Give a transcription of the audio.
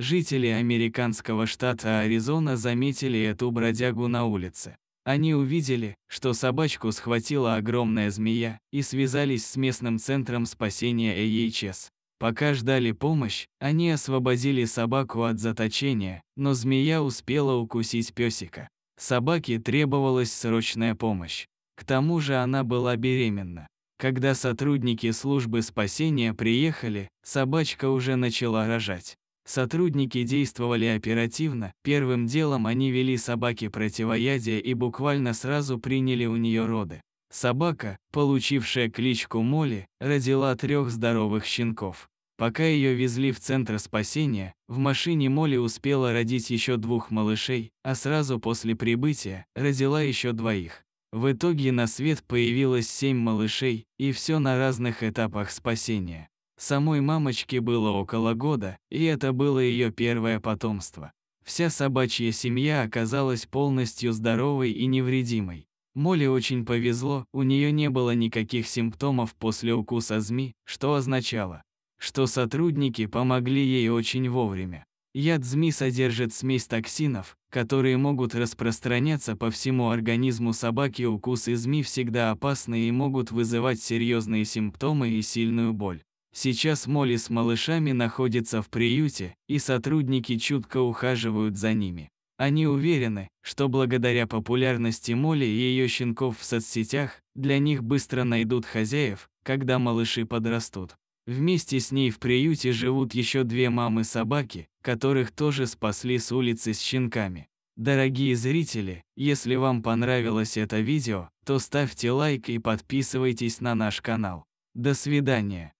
Жители американского штата Аризона заметили эту бродягу на улице. Они увидели, что собачку схватила огромная змея и связались с местным центром спасения AHS. Пока ждали помощь, они освободили собаку от заточения, но змея успела укусить песика. Собаке требовалась срочная помощь. К тому же она была беременна. Когда сотрудники службы спасения приехали, собачка уже начала рожать. Сотрудники действовали оперативно, первым делом они вели собаке противоядие и буквально сразу приняли у нее роды. Собака, получившая кличку Молли, родила трех здоровых щенков. Пока ее везли в центр спасения, в машине Молли успела родить еще двух малышей, а сразу после прибытия родила еще двоих. В итоге на свет появилось семь малышей, и все на разных этапах спасения. Самой мамочке было около года, и это было ее первое потомство. Вся собачья семья оказалась полностью здоровой и невредимой. Молли очень повезло, у нее не было никаких симптомов после укуса зми, что означало, что сотрудники помогли ей очень вовремя. Яд зми содержит смесь токсинов, которые могут распространяться по всему организму собаки. Укусы зми всегда опасны и могут вызывать серьезные симптомы и сильную боль. Сейчас Молли с малышами находится в приюте, и сотрудники чутко ухаживают за ними. Они уверены, что благодаря популярности Молли и ее щенков в соцсетях, для них быстро найдут хозяев, когда малыши подрастут. Вместе с ней в приюте живут еще две мамы-собаки, которых тоже спасли с улицы с щенками. Дорогие зрители, если вам понравилось это видео, то ставьте лайк и подписывайтесь на наш канал. До свидания.